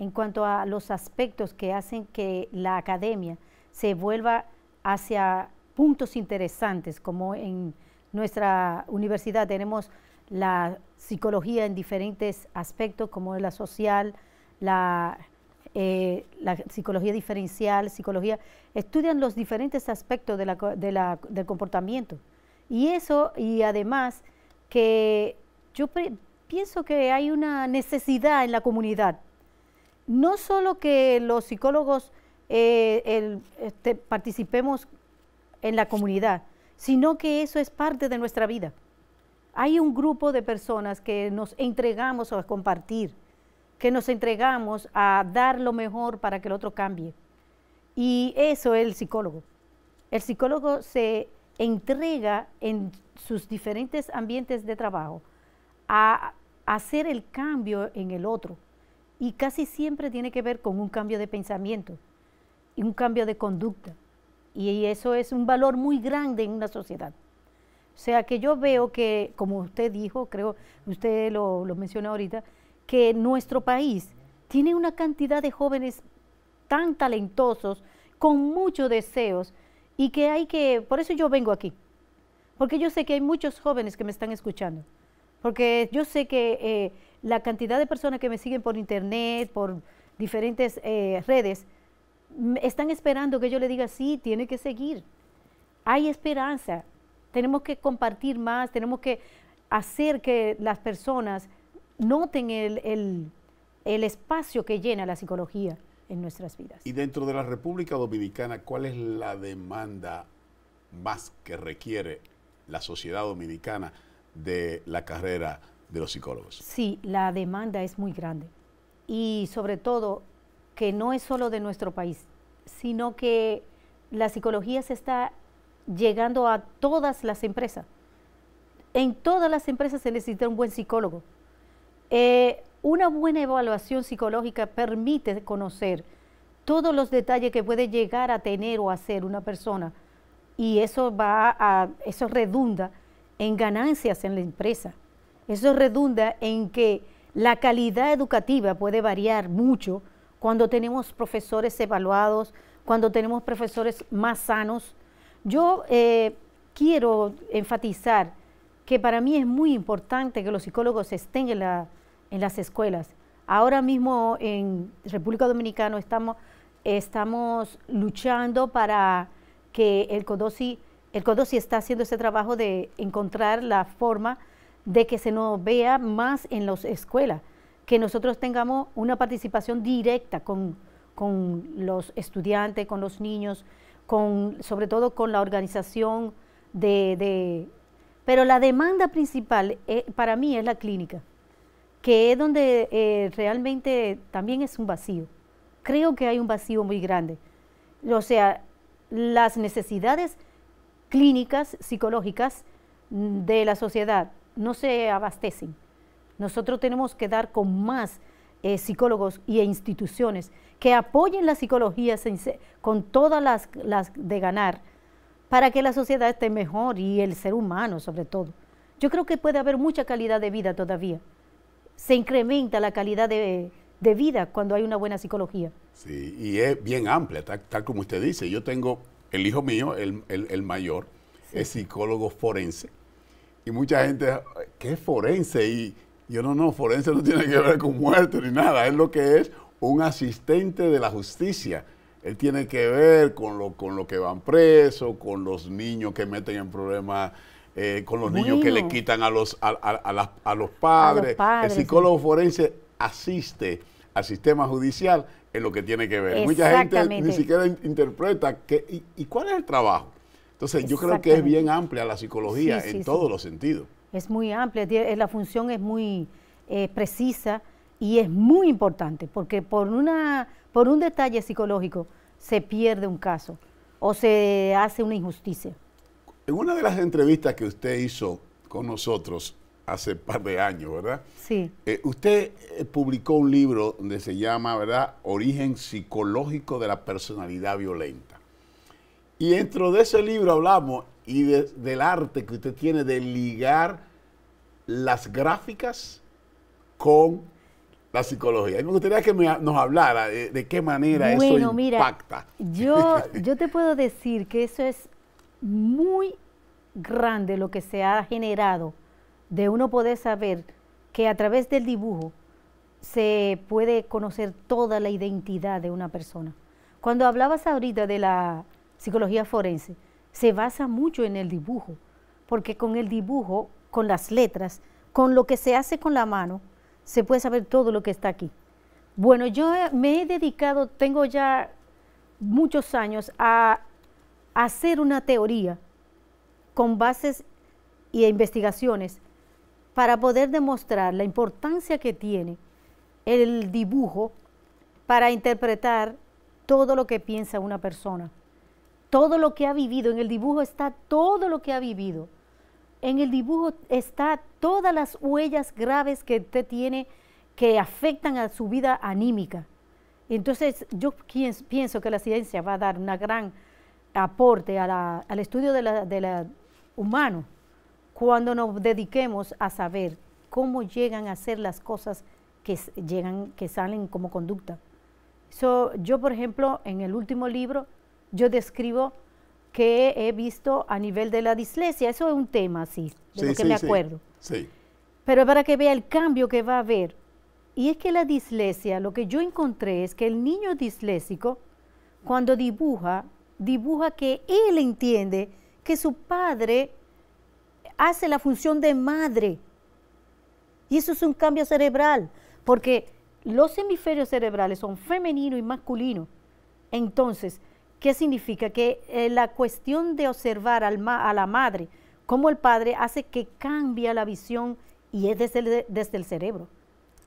en cuanto a los aspectos que hacen que la academia se vuelva hacia puntos interesantes, como en nuestra universidad tenemos la psicología en diferentes aspectos, como la social, la, eh, psicología diferencial, psicología, estudian los diferentes aspectos del comportamiento. Y eso, y además que yo pienso que hay una necesidad en la comunidad no solo que los psicólogos eh, este, participemos en la comunidad, sino que eso es parte de nuestra vida. Hay un grupo de personas que nos entregamos a compartir, que nos entregamos a dar lo mejor para que el otro cambie. Y eso es el psicólogo. El psicólogo se entrega en sus diferentes ambientes de trabajo a hacer el cambio en el otro y casi siempre tiene que ver con un cambio de pensamiento y un cambio de conducta. Y eso es un valor muy grande en una sociedad. O sea que yo veo que, como usted dijo, creo, usted lo, lo menciona ahorita, que nuestro país tiene una cantidad de jóvenes tan talentosos, con muchos deseos, y que hay que, por eso yo vengo aquí, porque yo sé que hay muchos jóvenes que me están escuchando, porque yo sé que eh, la cantidad de personas que me siguen por internet, por diferentes eh, redes, están esperando que yo le diga, sí, tiene que seguir. Hay esperanza. Tenemos que compartir más, tenemos que hacer que las personas noten el espacio que llena la psicología en nuestras vidas. Y dentro de la República Dominicana, ¿cuál es la demanda más que requiere la sociedad dominicana de la carrera de los psicólogos. Sí, la demanda es muy grande. Y sobre todo, que no es solo de nuestro país, sino que la psicología se está llegando a todas las empresas. En todas las empresas se necesita un buen psicólogo. Eh, una buena evaluación psicológica permite conocer todos los detalles que puede llegar a tener o hacer una persona y eso va a, eso redunda en ganancias en la empresa. Eso redunda en que la calidad educativa puede variar mucho cuando tenemos profesores evaluados, cuando tenemos profesores más sanos. Yo eh, quiero enfatizar que para mí es muy importante que los psicólogos estén en, las escuelas. Ahora mismo en República Dominicana estamos, luchando para que el CODOSI, el CODOSI está haciendo ese trabajo de encontrar la forma de que se nos vea más en las escuelas, que nosotros tengamos una participación directa con, los estudiantes, con los niños, sobre todo con la organización de, pero la demanda principal eh, para mí es la clínica, que es donde eh, realmente también es un vacío. Creo que hay un vacío muy grande. O sea, las necesidades clínicas, psicológicas mm, de la sociedad no se abastecen. Nosotros tenemos que dar con más eh, psicólogos y, e instituciones que apoyen la psicología con todas las, de ganar para que la sociedad esté mejor y el ser humano sobre todo. Yo creo que puede haber mucha calidad de vida todavía. Se incrementa la calidad de, vida cuando hay una buena psicología. Sí, y es bien amplia, tal, como usted dice. Yo tengo el hijo mío, el, mayor, es psicólogo forense y mucha gente, ¿qué es forense? Y yo no, no, forense no tiene que ver con muerte ni nada, es lo que es un asistente de la justicia. Él tiene que ver con lo, con lo que van presos, con los niños que meten en problemas, eh, con los niños que le quitan a los, a, los padres. El psicólogo forense asiste al sistema judicial en lo que tiene que ver. Mucha gente ni siquiera interpreta que, y cuál es el trabajo. Entonces yo creo que es bien amplia la psicología en todos los sentidos. Es muy amplia, la función es muy eh, precisa y es muy importante porque por, una, por un detalle psicológico se pierde un caso o se hace una injusticia. En una de las entrevistas que usted hizo con nosotros hace par de años, ¿verdad? Sí. Eh, usted eh, publicó un libro donde se llama, ¿verdad? Origen psicológico de la personalidad violenta. Y dentro de ese libro hablamos y del arte que usted tiene de ligar las gráficas con la psicología. Y me gustaría que nos hablara de, qué manera eso impacta. yo, yo te puedo decir que eso es muy grande lo que se ha generado de uno poder saber que a través del dibujo se puede conocer toda la identidad de una persona. Cuando hablabas ahorita de la psicología forense, se basa mucho en el dibujo, porque con el dibujo, con las letras, con lo que se hace con la mano, se puede saber todo lo que está aquí. Bueno, yo eh, me he dedicado, tengo ya muchos años, a hacer una teoría con bases y investigaciones para poder demostrar la importancia que tiene el dibujo para interpretar todo lo que piensa una persona todo lo que ha vivido, en el dibujo está todo lo que ha vivido. En el dibujo está todas las huellas graves que usted tiene que afectan a su vida anímica. Entonces, yo pienso que la ciencia va a dar un gran aporte al estudio del de la humano cuando nos dediquemos a saber cómo llegan a ser las cosas que llegan, que salen como conducta. So, yo, por ejemplo, en el último libro yo describo que he visto a nivel de la dislexia. Eso es un tema así, de lo que me acuerdo. Sí. Pero para que vea el cambio que va a haber. Y es que la dislexia, lo que yo encontré es que el niño disléxico, cuando dibuja, dibuja que él entiende que su padre hace la función de madre. Y eso es un cambio cerebral, porque los hemisferios cerebrales son femenino y masculino. Entonces, ¿Qué significa? Que eh, la cuestión de observar a la madre como el padre hace que cambia la visión y es desde el, cerebro.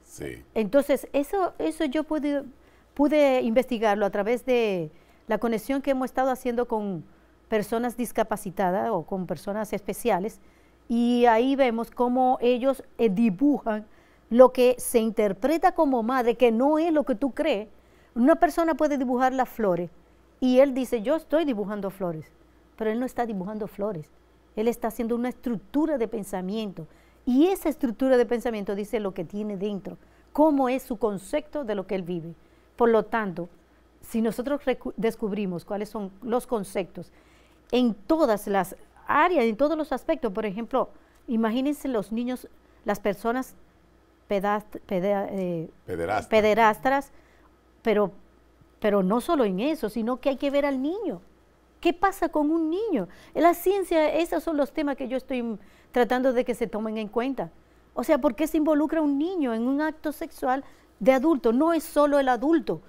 Sí. Entonces, eso, eso yo pude, investigarlo a través de la conexión que hemos estado haciendo con personas discapacitadas o con personas especiales y ahí vemos cómo ellos eh, dibujan lo que se interpreta como madre, que no es lo que tú crees. Una persona puede dibujar las flores, y él dice, yo estoy dibujando flores, pero él no está dibujando flores, él está haciendo una estructura de pensamiento. Y esa estructura de pensamiento dice lo que tiene dentro, cómo es su concepto de lo que él vive. Por lo tanto, si nosotros descubrimos cuáles son los conceptos en todas las áreas, en todos los aspectos, por ejemplo, imagínense los niños, las personas eh, pederastras, pero pero no solo en eso, sino que hay que ver al niño. ¿Qué pasa con un niño? En la ciencia, esos son los temas que yo estoy tratando de que se tomen en cuenta. O sea, ¿por qué se involucra un niño en un acto sexual de adulto? No es solo el adulto.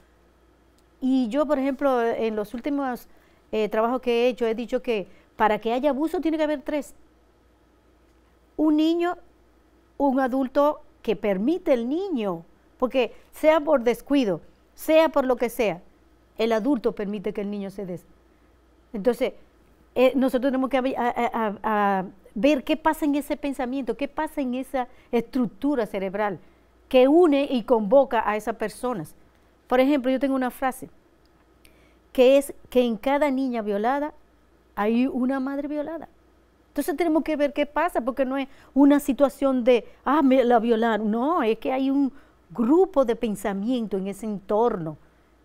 Y yo, por ejemplo, en los últimos eh, trabajos que he hecho, he dicho que para que haya abuso tiene que haber tres. Un niño, un adulto que permite el niño, porque sea por descuido, sea por lo que sea, el adulto permite que el niño se des. Entonces, eh, nosotros tenemos que ver qué pasa en ese pensamiento, qué pasa en esa estructura cerebral que une y convoca a esas personas. Por ejemplo, yo tengo una frase que es que en cada niña violada hay una madre violada. Entonces tenemos que ver qué pasa, porque no es una situación de, ah, me la violaron. No, es que hay un, grupo de pensamiento en ese entorno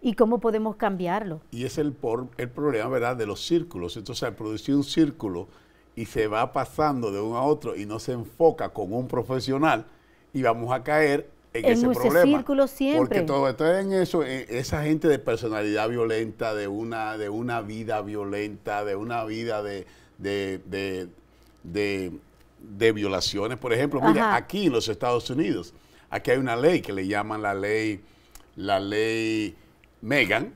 y cómo podemos cambiarlo. Y es el, por, el problema, ¿verdad?, de los círculos. Entonces, al producir un círculo y se va pasando de uno a otro y no se enfoca con un profesional, y vamos a caer en, en ese, problema. círculo siempre. Porque todo está en eso, esa gente de personalidad violenta, de una, de una vida violenta, de una vida de, de, de, violaciones. Por ejemplo, mira, aquí en los Estados Unidos, Aquí hay una ley que le llaman la ley, la ley Megan.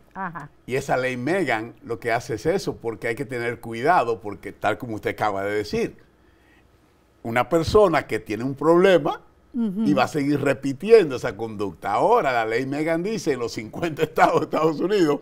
Y esa ley Megan lo que hace es eso, porque hay que tener cuidado, porque tal como usted acaba de decir, una persona que tiene un problema y va a seguir repitiendo esa conducta. Ahora la ley Megan dice en los 50 estados de Estados Unidos,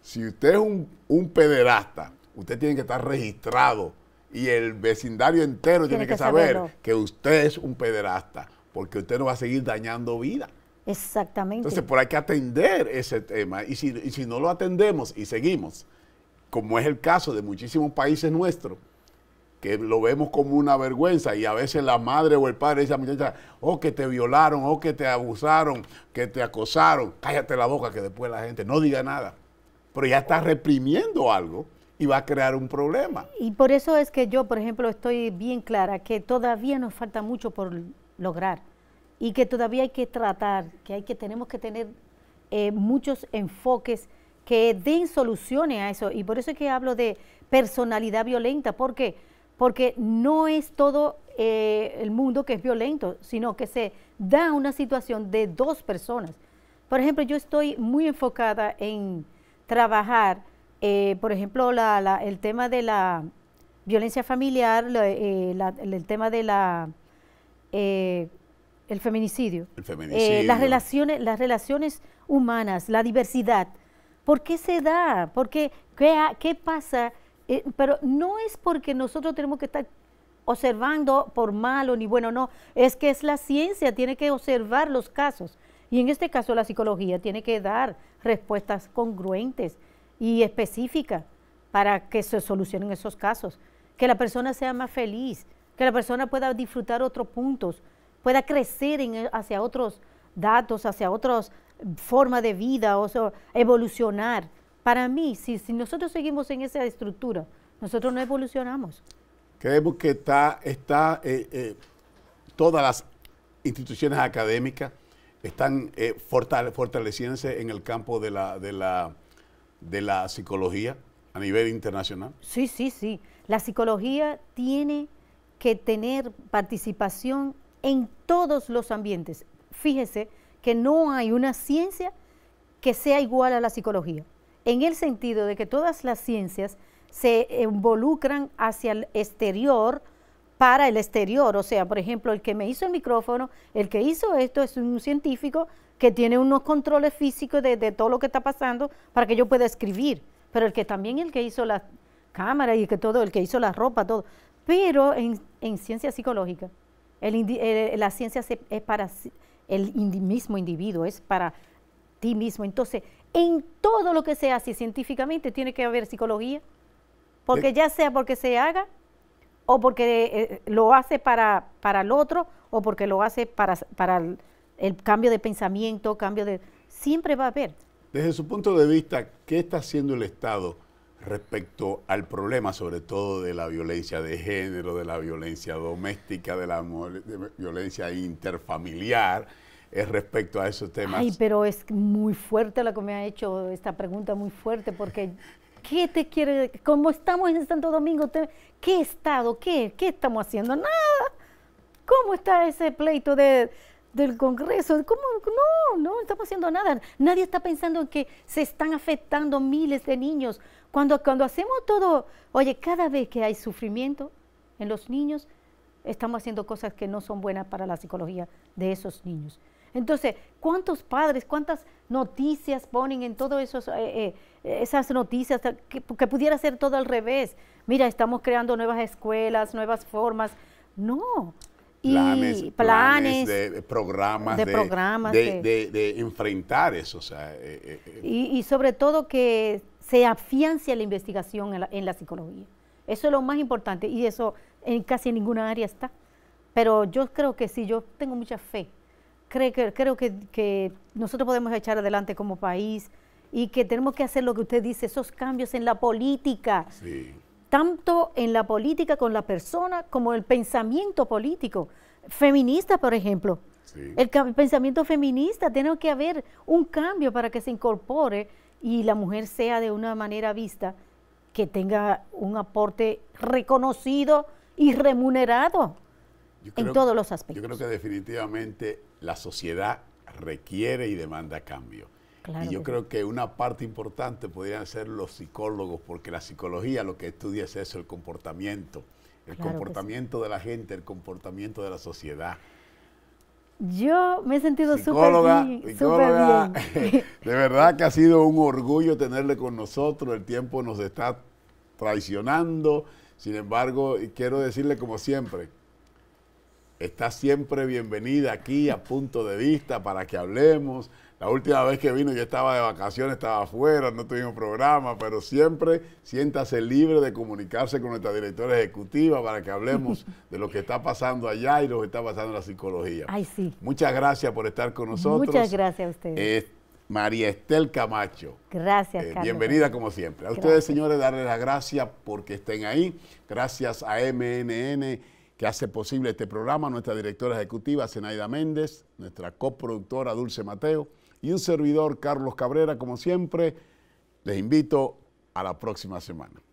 si usted es un, pederasta, usted tiene que estar registrado y el vecindario entero tiene, que saber que usted es un pederasta porque usted no va a seguir dañando vida. Exactamente. Entonces, por hay que atender ese tema. Y si, no lo atendemos y seguimos, como es el caso de muchísimos países nuestros, que lo vemos como una vergüenza y a veces la madre o el padre dice a muchacha, oh, que te violaron, oh, que te abusaron, que te acosaron, cállate la boca que después la gente no diga nada. Pero ya está reprimiendo algo y va a crear un problema. Y por eso es que yo, por ejemplo, estoy bien clara que todavía nos falta mucho por, lograr y que todavía hay que tratar, que hay que tenemos que tener eh, muchos enfoques que den soluciones a eso y por eso es que hablo de personalidad violenta, porque Porque no es todo eh, el mundo que es violento, sino que se da una situación de dos personas. Por ejemplo, yo estoy muy enfocada en trabajar, eh, por ejemplo, la, el tema de la violencia familiar, el tema de la eh, el eh, feminicidio, las, relaciones, las relaciones humanas, la diversidad. ¿Por qué se da? ¿Por qué, qué, pasa? Eh, pero no es porque nosotros tenemos que estar observando por malo ni bueno, no. Es que es la ciencia, tiene que observar los casos. Y en este caso la psicología tiene que dar respuestas congruentes y específicas para que se solucionen esos casos. Que la persona sea más feliz, que la persona pueda disfrutar otros puntos, pueda crecer hacia otros datos, hacia otras formas de vida, o evolucionar. Para mí, si, si nosotros seguimos en esa estructura, nosotros no evolucionamos. Creemos que está, está eh, eh, todas las instituciones académicas están eh, fortaleciéndose en el campo de la, de, la, de la psicología a nivel internacional. Sí, sí, sí. La psicología tiene que tener participación en todos los ambientes. Fíjese que no hay una ciencia que sea igual a la psicología, en el sentido de que todas las ciencias se involucran hacia el exterior para el exterior. O sea, por ejemplo, el que me hizo el micrófono, el que hizo esto es un científico que tiene unos controles físicos de, todo lo que está pasando para que yo pueda escribir. Pero el que también el que hizo la cámara y que todo, el que hizo la ropa, todo pero en, ciencia psicológica, la ciencia es para el mismo individuo, es para ti mismo. Entonces, en todo lo que se hace científicamente tiene que haber psicología, porque eh. ya sea porque se haga o porque eh, lo hace para, el otro o porque lo hace para, el, el cambio de pensamiento, cambio de... Siempre va a haber. Desde su punto de vista, ¿qué está haciendo el Estado respecto al problema, sobre todo de la violencia de género, de la violencia doméstica, de la violencia interfamiliar, es respecto a esos temas. Ay, pero es muy fuerte la que me ha hecho esta pregunta, muy fuerte, porque ¿qué te quiere? ¿Cómo estamos en Santo Domingo, ¿qué estado? ¿Qué? ¿Qué estamos haciendo? Nada. ¿Cómo está ese pleito de, del Congreso. ¿Cómo? No, no estamos haciendo nada. Nadie está pensando en que se están afectando miles de niños cuando, cuando hacemos todo, oye, cada vez que hay sufrimiento en los niños, estamos haciendo cosas que no son buenas para la psicología de esos niños. Entonces, ¿cuántos padres, cuántas noticias ponen en todas esos eh, eh, esas noticias que, pudiera ser todo al revés? Mira, estamos creando nuevas escuelas, nuevas formas. No. Y planes, planes, de programas, de, de, enfrentar eso. Eh, y sobre todo que se afiancia la investigación en la, psicología. Eso es lo más importante y eso en casi ninguna área está. Pero yo creo que sí, yo tengo mucha fe. Creo, que, creo que, nosotros podemos echar adelante como país y que tenemos que hacer lo que usted dice, esos cambios en la política. Tanto en la política con la persona como el pensamiento político. Feminista, por ejemplo. el pensamiento feminista, tiene que haber un cambio para que se incorpore y la mujer sea de una manera vista que tenga un aporte reconocido y remunerado en todos los aspectos. Yo creo que definitivamente la sociedad requiere y demanda cambio. y yo creo que una parte importante podrían ser los psicólogos, porque la psicología lo que estudia es eso, el comportamiento, el comportamiento de la gente, el comportamiento de la sociedad. Yo me he sentido súper bien, bien. De verdad que ha sido un orgullo tenerle con nosotros. El tiempo nos está traicionando. Sin embargo, quiero decirle como siempre, está siempre bienvenida aquí a Punto de Vista para que hablemos, la última vez que vino yo estaba de vacaciones, estaba afuera, no tuvimos programa, pero siempre siéntase libre de comunicarse con nuestra directora ejecutiva para que hablemos de lo que está pasando allá y lo que está pasando en la psicología. Ay, sí. Muchas gracias por estar con nosotros. Muchas gracias a ustedes. María Estel Camacho. Gracias, eh, Camacho. Bienvenida como siempre. A ustedes, señores, darles las gracias porque estén ahí. Gracias a MNN que hace posible este programa, nuestra directora ejecutiva, Zenaida Méndez, nuestra coproductora Dulce Mateo, y un servidor, Carlos Cabrera, como siempre. Les invito a la próxima semana.